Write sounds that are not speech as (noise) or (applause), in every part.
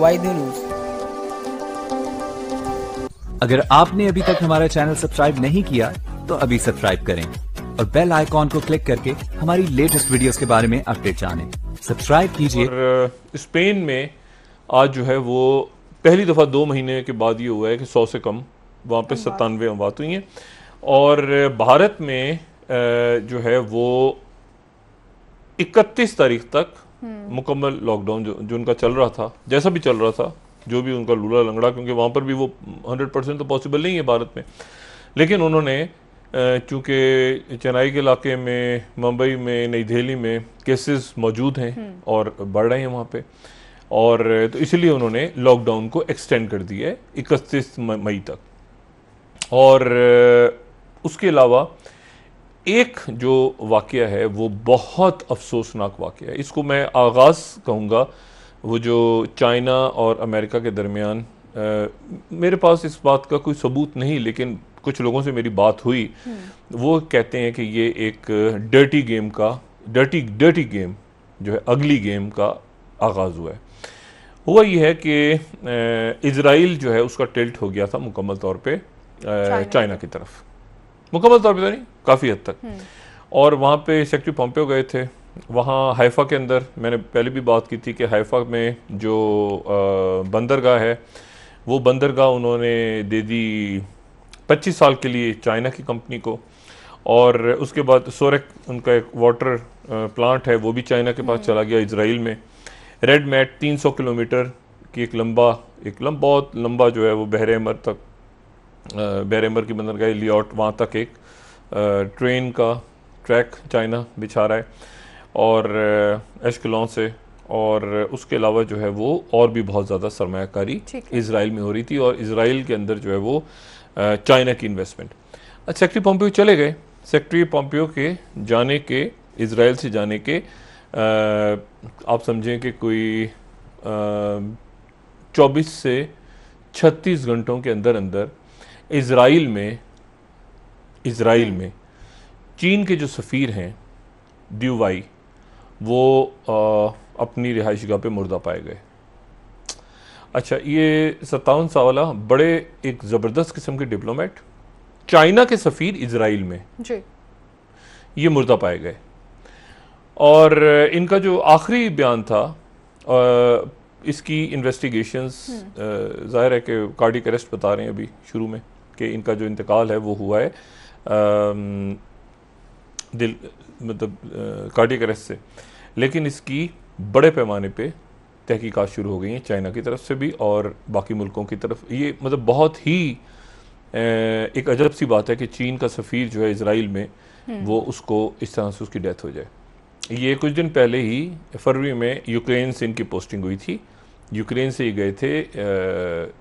Y news अगर आपने अभी तक हमारा चैनल सब्सक्राइब नहीं किया तो अभी सब्सक्राइब करें और बेल आइकॉन को क्लिक करके हमारी लेटेस्ट वीडियोस के बारे में अपडेट जाने सब्सक्राइब कीजिए स्पेन में आज जो है वो पहली दफ़ा दो महीने के बाद ये हुआ है कि सौ से कम वहाँ पे सत्तानवे अमवात हुई हैं और भारत में जो है वो इकतीस तारीख तक हम्म। मुकम्मल लॉकडाउन जो, जो उनका चल रहा था जैसा भी चल रहा था जो भी उनका लूला लंगड़ा क्योंकि वहाँ पर भी वो हंड्रेड परसेंट तो पॉसिबल नहीं है भारत में लेकिन उन्होंने चूँकि चेन्नई के इलाके में मुंबई में नई दिल्ली में केसेस मौजूद हैं हम्म। और बढ़ रहे हैं वहाँ पे और तो इसलिए उन्होंने लॉकडाउन को एक्सटेंड कर दिया है इकतीस मई तक और उसके अलावा एक जो वाक़ है वो बहुत अफसोसनाक वाक़ है इसको मैं आगाज़ कहूँगा वो जो चाइना और अमेरिका के दरमियान मेरे पास इस बात का कोई सबूत नहीं लेकिन कुछ लोगों से मेरी बात हुई हम्म। वो कहते हैं कि ये एक डर्टी गेम का डर्टी डर्टी गेम जो है अगली गेम का आगाज़ हुआ है हुआ यह है कि इसराइल जो है उसका टिल्ट हो गया था मुकम्मल तौर पे चाइना की तरफ मुकम्मल तौर पर तो नहीं काफ़ी हद तक हम्म। और वहाँ पे सेक्रेटरी पॉम्पियो गए थे वहाँ हाइफा के अंदर मैंने पहले भी बात की थी कि हाइफा में जो बंदरगाह है वो बंदरगाह उन्होंने दे दी पच्चीस साल के लिए चाइना की कंपनी को और उसके बाद सोरेक उनका एक वाटर प्लांट है वो भी चाइना के पास हम्म। चला गया इसराइल में रेड मैट 300 किलोमीटर की एक लंबा एक लंबा बहुत लंबा जो है वो बहरे अमर तक बैरमर की बंदरगाह लियाट वहाँ तक एक ट्रेन का ट्रैक चाइना बिछा रहा है और एशकलॉन से और उसके अलावा जो है वो और भी बहुत ज़्यादा सरमाकारी इसराइल में हो रही थी और इसराइल के अंदर जो है वो चाइना की इन्वेस्टमेंट अच्छा सेक्रेटरी पोम्पियो चले गए सेक्रेटरी पोम्पियो के जाने के इसराइल से जाने के आप समझें कि कोई चौबीस से छत्तीस घंटों के अंदर अंदर इसराइल में इसराइल में चीन के जो सफ़ीर हैं ड्यूवाई वो आ, अपनी रिहाइश गाह पर मुर्दा पाए गए अच्छा ये सत्तावन सावला बड़े एक ज़बरदस्त किस्म के डिप्लोमेट चाइना के सफ़ीर इसराइल में जी ये मुर्दा पाए गए और इनका जो आखिरी बयान था आ, इसकी इन्वेस्टिगेशंस हम्म। जाहिर है कि कार्डिक अरेस्ट बता रहे हैं अभी शुरू में कि इनका जो इंतकाल है वो हुआ है आ, दिल मतलब कार्डिक अरेस्ट से लेकिन इसकी बड़े पैमाने पे तहकीकात शुरू हो गई हैं चाइना की तरफ से भी और बाकी मुल्कों की तरफ ये मतलब बहुत ही एक अजब सी बात है कि चीन का सफ़ीर जो है इसराइल में हम्म। वो उसको इस तरह से उसकी डेथ हो जाए ये कुछ दिन पहले ही फरवरी में यूक्रेन से इनकी पोस्टिंग हुई थी यूक्रेन से ही गए थे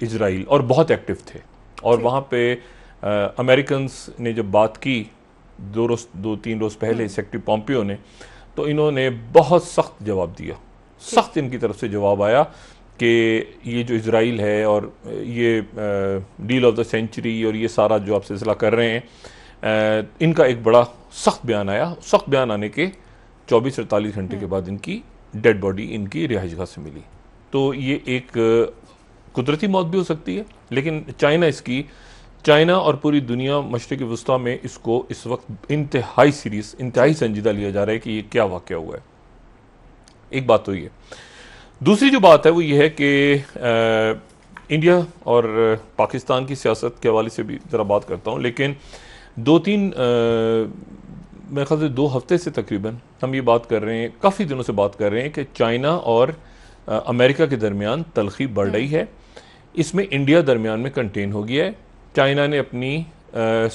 इसराइल और बहुत एक्टिव थे और वहाँ पे अमेरिकन ने जब बात की दो रोज दो तीन रोज़ पहले हम्म। सेक्रेटरी पॉम्पियो ने तो इन्होंने बहुत सख्त जवाब दिया सख्त इनकी तरफ से जवाब आया कि ये जो इसराइल है और ये डील ऑफ द सेंचुरी और ये सारा जो आप सिलसिला कर रहे हैं आ, इनका एक बड़ा सख्त बयान आया सख्त बयान आने के 24 अड़तालीस घंटे के हम्म। बाद इनकी डेड बॉडी इनकी रिहाइश से मिली तो ये एक कुदरती मौत भी हो सकती है लेकिन चाइना इसकी चाइना और पूरी दुनिया मशरक़ वस्ती में इसको इस वक्त इंतहाई सीरीज इंतहाई संजीदा लिया जा रहा है कि ये क्या वाक़ हुआ है एक बात तो ये दूसरी जो बात है वो ये है कि इंडिया और पाकिस्तान की सियासत के हवाले से भी ज़रा बात करता हूँ लेकिन दो तीन मेरे ख्याल से दो हफ्ते से तकरीबन हम ये बात कर रहे हैं काफ़ी दिनों से बात कर रहे हैं कि चाइना और आ, अमेरिका के दरमियान तलखी बढ़ रही है इसमें इंडिया दरमियान में कंटेन हो गया है चाइना ने अपनी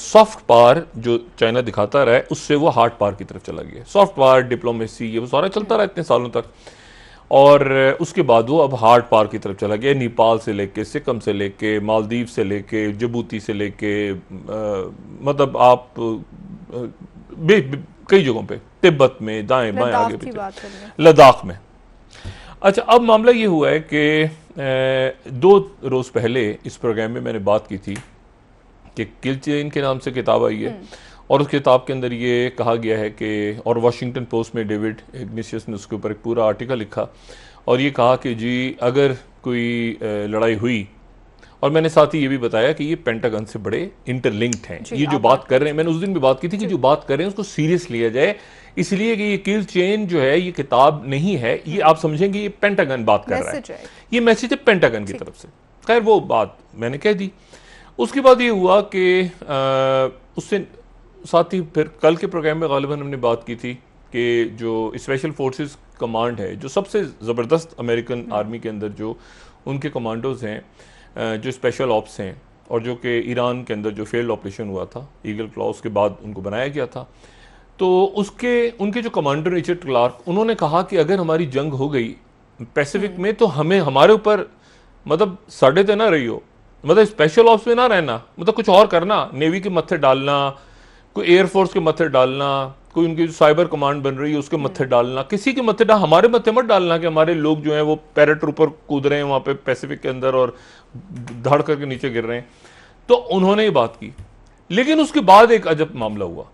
सॉफ्ट पावर जो चाइना दिखाता रहा है उससे वो हार्ड पावर की तरफ चला गया सॉफ्ट पावर डिप्लोमेसी ये वो सारा चलता रहा इतने सालों तक और उसके बाद वो अब हार्ड पावर की तरफ चला गया नेपाल से लेके सिक्किम से लेके मालदीव से लेके जबूती से लेके मतलब आप बे, बे, कई जगहों पे तिब्बत में दाएं बाएं आगे लद्दाख में अच्छा अब मामला ये हुआ है कि दो रोज़ पहले इस प्रोग्राम में मैंने बात की थी कि किलचेन के नाम से किताब आई है हम्म। और उस किताब के अंदर ये कहा गया है कि और वाशिंगटन पोस्ट में डेविड एग्निशियस ने उसके ऊपर एक पूरा आर्टिकल लिखा और ये कहा कि जी अगर कोई लड़ाई हुई और मैंने साथ ही ये भी बताया कि ये पेंटागन से बड़े इंटरलिंक्ड हैं ये जो बात कर रहे हैं मैंने उस दिन भी बात की थी कि जो बात कर रहे हैं उसको सीरियस लिया जाए इसलिए कि ये किल चेन जो है ये किताब नहीं है ये आप समझेंगे ये पेंटागन बात कर रहा है ये मैसेज है पेंटागन की तरफ से खैर वो बात मैंने कह दी उसके बाद ये हुआ कि उससे साथ ही फिर कल के प्रोग्राम में गालिबा हमने बात की थी कि जो स्पेशल फोर्सेस कमांड है जो सबसे ज़बरदस्त अमेरिकन आर्मी के अंदर जो उनके कमांडोज हैं जो स्पेशल ऑप्स हैं और जो कि ईरान के अंदर जो फेल्ड ऑपरेशन हुआ था ईगल क्लॉज के बाद उनको बनाया गया था तो उसके उनके जो कमांडर रिचर्ड क्लार्क उन्होंने कहा कि अगर हमारी जंग हो गई पैसिफिक हम्म। में तो हमें हमारे ऊपर मतलब साढ़े तो ना रही हो मतलब स्पेशल ऑप्स में ना रहना मतलब कुछ और करना नेवी के मत्थे डालना कोई एयरफोर्स के मत्थे डालना कोई उनकी जो साइबर कमांड बन रही है उसके हम्म। मत्थे डालना किसी के मत्थे डाल हमारे मत्थे मत डालना कि हमारे लोग जो हैं वो ऊपर कूद रहे हैं वहाँ पे पैसिफिक के अंदर और धड़ करके नीचे गिर रहे हैं तो उन्होंने ये बात की लेकिन उसके बाद एक अजब मामला हुआ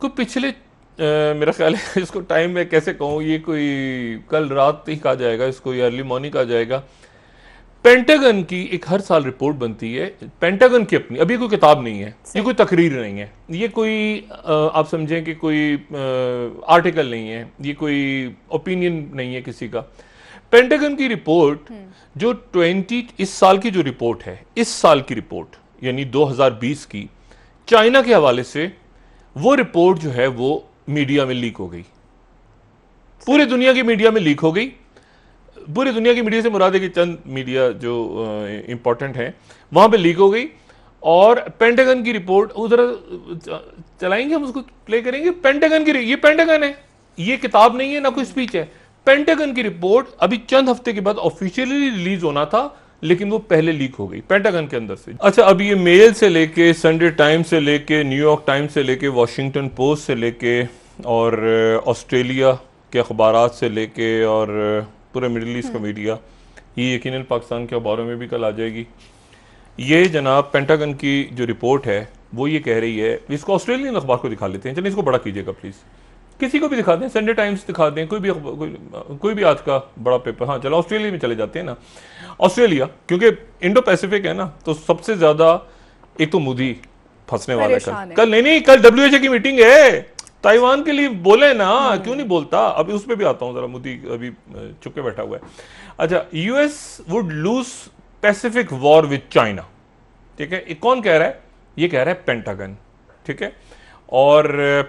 को पिछले आ, मेरा ख्याल है (laughs) इसको टाइम में कैसे कहूँ ये कोई कल रात ही कहा जाएगा इसको ये अर्ली मॉर्निंग कहा जाएगा पेंटागन की एक हर साल रिपोर्ट बनती है पेंटागन की अपनी अभी कोई किताब नहीं है ये कोई तकरीर नहीं है ये कोई आप समझें कि कोई आर्टिकल नहीं है ये कोई ओपिनियन नहीं है किसी का पेंटागन की रिपोर्ट हम्म। जो ट्वेंटी इस साल की जो रिपोर्ट है इस साल की रिपोर्ट यानी 2020 की चाइना के हवाले से वो रिपोर्ट जो है वो मीडिया में लीक हो गई पूरी दुनिया की मीडिया में लीक हो गई पूरी दुनिया की मीडिया से मुराद है कि चंद मीडिया जो इंपॉर्टेंट है वहां पे लीक हो गई और पेंटागन की रिपोर्ट उधर चलाएंगे हम उसको प्ले करेंगे पेंटागन की ये पेंटागन है ये किताब नहीं है ना कोई स्पीच है पेंटागन की रिपोर्ट अभी चंद हफ्ते के बाद ऑफिशियली रिलीज होना था लेकिन वो पहले लीक हो गई पेंटागन के अंदर से अच्छा अब ये मेल से लेके संडे टाइम से लेके न्यूयॉर्क टाइम से लेके वाशिंगटन पोस्ट से लेके और ऑस्ट्रेलिया uh, के अखबार से लेके और uh, पूरे मिडिल ईस्ट का मीडिया हम्म। ये यकीन पाकिस्तान के अखबारों में भी कल आ जाएगी ये जनाब पेंटागन की जो रिपोर्ट है वो ये कह रही है इसको ऑस्ट्रेलियन अखबार को दिखा लेते हैं चलिए इसको बड़ा कीजिएगा प्लीज़ किसी को भी दिखा दें संडे टाइम्स दिखा दें कोई भी कोई, कोई भी आज का बड़ा पेपर हाँ चलो ऑस्ट्रेलिया में चले जाते हैं ना ऑस्ट्रेलिया क्योंकि इंडो पैसिफिक है ना तो सबसे ज्यादा एक तो मोदी फंसने वाला कल कल नहीं नहीं कल डब्ल्यू की मीटिंग है ताइवान के लिए बोले ना हम्म। क्यों नहीं बोलता अभी उस पर भी आता हूँ जरा मोदी अभी चुपके बैठा हुआ है अच्छा US would lose Pacific war with China ठीक है कौन कह रहा है ये कह रहा है पेंटागन ठीक है और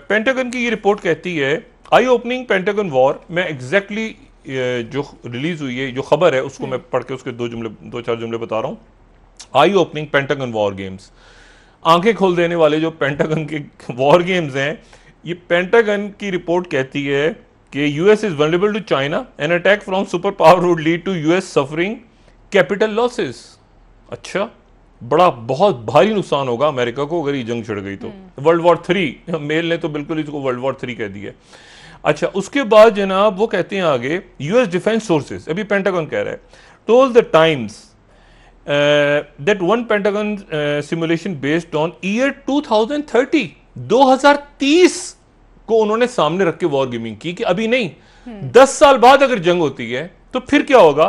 पेंटागन की ये रिपोर्ट कहती है आई ओपनिंग पेंटागन वॉर मैं एग्जैक्टली जो रिलीज हुई है जो खबर है उसको मैं पढ़ के उसके दो जुमले दो चार जुमले बता रहा हूँ eye opening Pentagon war games आंखें खोल देने वाले जो पेंटागन के वॉर (laughs) गेम्स हैं ये पेंटागन की रिपोर्ट कहती है कि US is vulnerable to China an attack from super power would lead to US suffering capital losses अच्छा बड़ा बहुत भारी नुकसान होगा अमेरिका को अगर ये जंग छिड़ गई तो वर्ल्ड वॉर थ्री मेल ने तो बिल्कुल इसको वर्ल्ड वॉर थ्री कह दिया अच्छा उसके बाद जनाब वो कहते हैं आगे यूएस डिफेंस सोर्सेज अभी पेंटागन कह रहा है told the Times that one Pentagon simulation based on year 2030 2030 को उन्होंने सामने रख के वॉर गेमिंग की कि अभी नहीं हम्म। दस साल बाद अगर जंग होती है तो फिर क्या होगा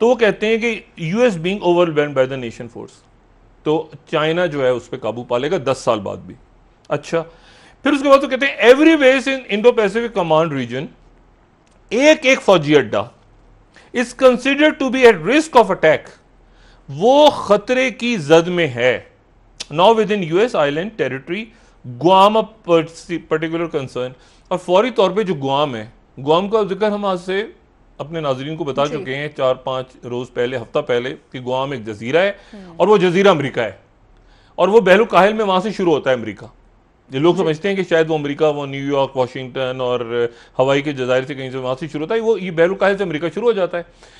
तो वो कहते हैं कि US being overwhelm by the nation force तो चाइना जो है उस पर काबू पा लेगा दस साल बाद भी अच्छा फिर उसके बाद तो कहते हैं every base in Indo Pacific command region एक एक फौजी अड्डा is consider to be at risk of attack वो खतरे की जद में है now within US island territory Guam particular concern और फौरी तौर पे जो गुआम है गुआम का जिक्र हम आज से अपने नाजरीन को बता चुके हैं चार पाँच रोज़ पहले हफ्ता पहले कि गुआम एक जजीरा है हम्म। और वह जजीरा अमरीका है और वह बहलू काहल में वहाँ से शुरू होता है अमरीका जो लोग समझते हैं कि शायद वो अमेरिका वो न्यूयॉर्क वाशिंगटन और हवाई के जजायर से कहीं से वहाँ से शुरू होता है वो ये बहरू काहल से अमेरिका शुरू हो जाता है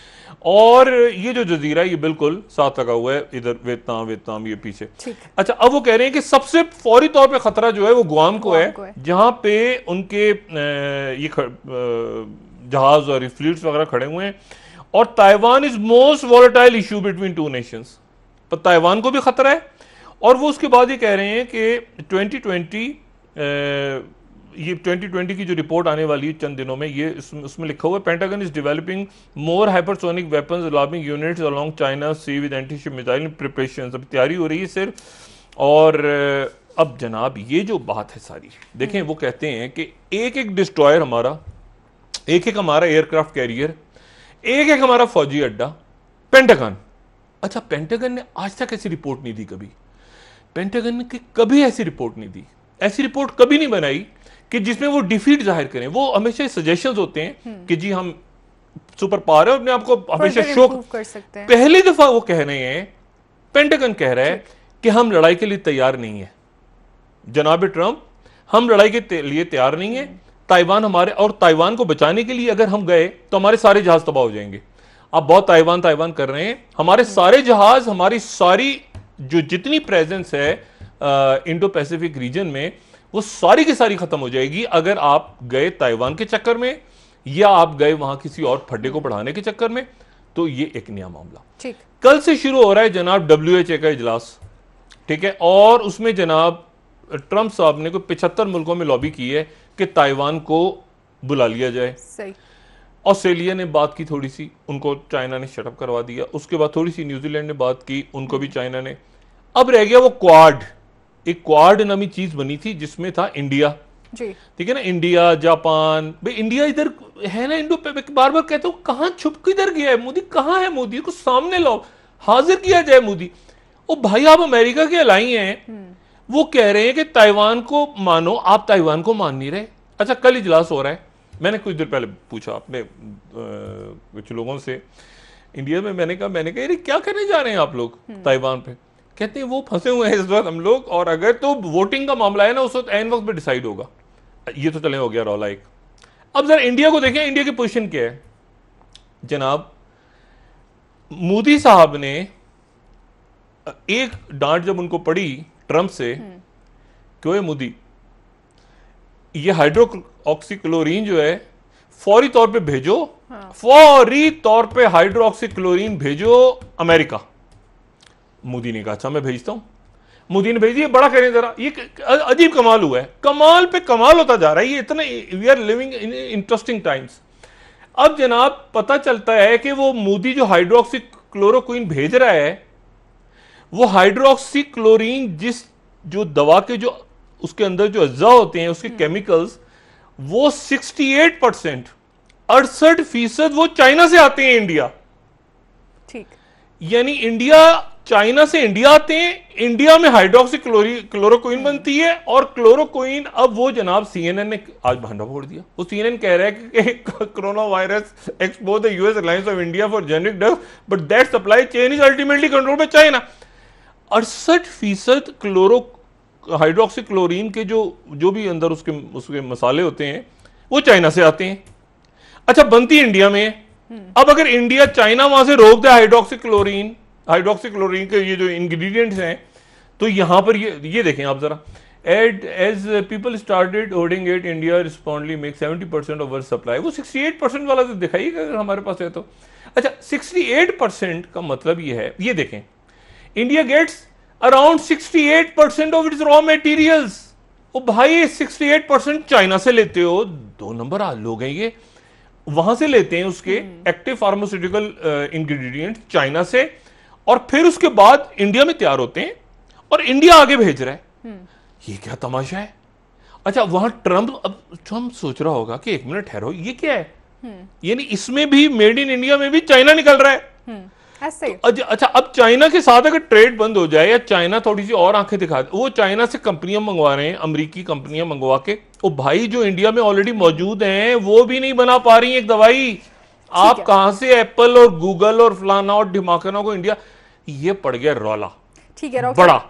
और ये जो जजीरा है ये बिल्कुल साथ लगा हुआ है इधर वेतनाम वेतनाम ये पीछे अच्छा अब वो कह रहे हैं कि सबसे फौरी तौर पे खतरा जो है वो गुआम को है, है। जहां पे उनके ये जहाज और फ्लीट्स वगैरह खड़े हुए हैं और Taiwan is most volatile issue between two nations पर ताइवान को भी खतरा है और वो उसके बाद ये कह रहे हैं कि 2020 ये 2020 की जो रिपोर्ट आने वाली है चंद दिनों में ये उसमें लिखा हुआ है Pentagon is developing more hypersonic weapons अलाबिंग units along China sea with antiship missile preparation अब तैयारी हो रही है सिर्फ और अब जनाब ये जो बात है सारी देखें वो कहते हैं कि एक एक डिस्ट्रॉयर हमारा एक एक हमारा एयरक्राफ्ट कैरियर एक एक हमारा फौजी अड्डा पेंटागन अच्छा पेंटागन ने आज तक ऐसी रिपोर्ट नहीं दी कभी पेंटागन ने कभी ऐसी रिपोर्ट नहीं दी ऐसी रिपोर्ट कभी नहीं बनाई कि जिसमें वो डिफीट जाहिर करें वो हमेशा सजेशन होते हैं हम्म। कि जी हम सुपर पावर है अपने आपको हमेशा शोक कर सकते हैं पहली दफा वो कह रहे हैं पेंटागन कह रहा है कि हम लड़ाई के लिए तैयार नहीं है जनाब ट्रंप हम लड़ाई के लिए तैयार नहीं है हम्म। ताइवान हमारे और ताइवान को बचाने के लिए अगर हम गए तो हमारे सारे जहाज तबाह हो जाएंगे आप बहुत ताइवान ताइवान कर रहे हैं हमारे हम्म। सारे जहाज हमारी सारी जो जितनी प्रेजेंस है इंडो पैसिफिक रीजन में वो सारी की सारी खत्म हो जाएगी अगर आप गए ताइवान के चक्कर में या आप गए वहां किसी और फड्डे को बढ़ाने के चक्कर में तो ये एक नया मामला ठीक कल से शुरू हो रहा है जनाब डब्ल्यू का इजलास ठीक है और उसमें जनाब ट्रंप साहब ने कोई पिछहत्तर मुल्कों में लॉबी की है कि ताइवान को बुला लिया जाए ऑस्ट्रेलिया ने बात की थोड़ी सी उनको चाइना ने शटअप करवा दिया उसके बाद थोड़ी सी न्यूजीलैंड ने बात की उनको भी चाइना ने अब रह गया वो क्वाड एक क्वाड नामी चीज बनी थी जिसमें था इंडिया ठीक है ना इंडिया जापान भाई इंडिया इधर है ना इंडो बार बार कहते हो कहा छुप किधर गया है मोदी कहाँ है मोदी को सामने लाओ हाजिर किया जाए मोदी ओ भाई आप अमेरिका के अलाई हैं हम्म। वो कह रहे हैं कि ताइवान को मानो आप ताइवान को मान नहीं रहे अच्छा कल इजलास हो रहा है मैंने कुछ देर पहले पूछा अपने कुछ लोगों से इंडिया में मैंने कहा मैंने कहा अरे क्या करने जा रहे हैं आप लोग हम्म। ताइवान पे कहते हैं वो फंसे हुए हैं इस वक्त हम लोग और अगर तो वोटिंग का मामला है ना उस वक्त एन वक्त पर डिसाइड होगा ये तो चले हो गया रौला एक अब जरा इंडिया को देखें इंडिया की पोजिशन क्या है जनाब मोदी साहब ने एक डांट जब उनको पड़ी ट्रम्प से क्यों मोदी ये हाइड्रो ऑक्सीक्लोरीन जो है फौरी तौर पे भेजो हाँ। फौरी तौर पे हाइड्रोक्सीक्लोरीन भेजो अमेरिका मोदी ने कहा अच्छा मैं भेजता हूं मोदी ने भेज दिया बड़ा करें जरा ये अजीब कमाल हुआ है कमाल पे कमाल होता जा रहा है ये इतना we are living in interesting times अब जनाब पता चलता है कि वो मोदी जो हाइड्रोक्सी क्लोरोक्विन भेज रहा है वो हाइड्रोक्सी क्लोरीन जिस जो दवा के जो उसके अंदर जो अज्जा होते हैं उसके केमिकल्स हम्म। वो 68 परसेंट अड़सठ फीसद वो चाइना से आते हैं इंडिया ठीक यानी इंडिया चाइना से इंडिया आते हैं इंडिया में हाइड्रोक्सी क्लोरी क्लोरोकोइन बनती है और क्लोरोकोइन अब वो जनाब सीएनएन ने आज भांडा फोड़ दिया वो सीएनएन कह रहा है कि corona virus expose the US alliance of India for generic drugs but that supply chain is ultimately control by China अड़सठ फीसद क्लोरो हाइड्रोक्सीक्लोरीन के जो जो भी अंदर उसके उसके मसाले होते हैं वो चाइना से आते हैं अच्छा बनती इंडिया में हम्म। अब अगर इंडिया चाइना वहां से रोक दे हाइड्रोक्सीक्लोरीन हाइड्रोक्सीक्लोरीन के ये जो इंग्रेडिएंट्स हैं तो यहां पर ये ये देखें आप जरा and as people started hoarding at India reportedly make seventy percent of world supply वो सिक्सटी एट परसेंट वाला तो दिखाइएगा अगर हमारे पास है तो अच्छा सिक्सटी एट परसेंट का मतलब ये है ये देखें India gets around 68% of its raw materials. ओ भाई 68% चाइना से लेते हो दो नंबर लोग हैं ये वहां से लेते हैं उसके एक्टिव फार्मास्यूटिकल इंग्रेडिएंट चाइना से और फिर उसके बाद इंडिया में तैयार होते हैं और इंडिया आगे भेज रहा है हम्म। ये क्या तमाशा है अच्छा वहां ट्रंप अब ट्रंप सोच रहा होगा कि एक मिनट ठहरो ये क्या है हम्म। यानी इसमें भी मेड इन इंडिया में भी चाइना निकल रहा है हम्म। ऐसे तो अच्छा अब चाइना के साथ अगर ट्रेड बंद हो जाए या चाइना थोड़ी सी और आंखें दिखा वो चाइना से कंपनियां मंगवा रहे हैं अमरीकी कंपनियां मंगवा के वो भाई जो इंडिया में ऑलरेडी मौजूद हैं वो भी नहीं बना पा रही एक दवाई आप कहां से एप्पल और गूगल और फलाना और ढिमाकना को इंडिया ये पड़ गया रौला ठीक है बड़ा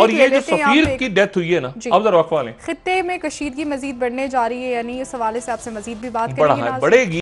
और ये जो सफीर की डेथ हुई है ना अब जरा खत्ते में कशीदगी मजीद बढ़ने जा रही है यानी इस हवाले से आपसे मजीद भी बात है बढ़ेगी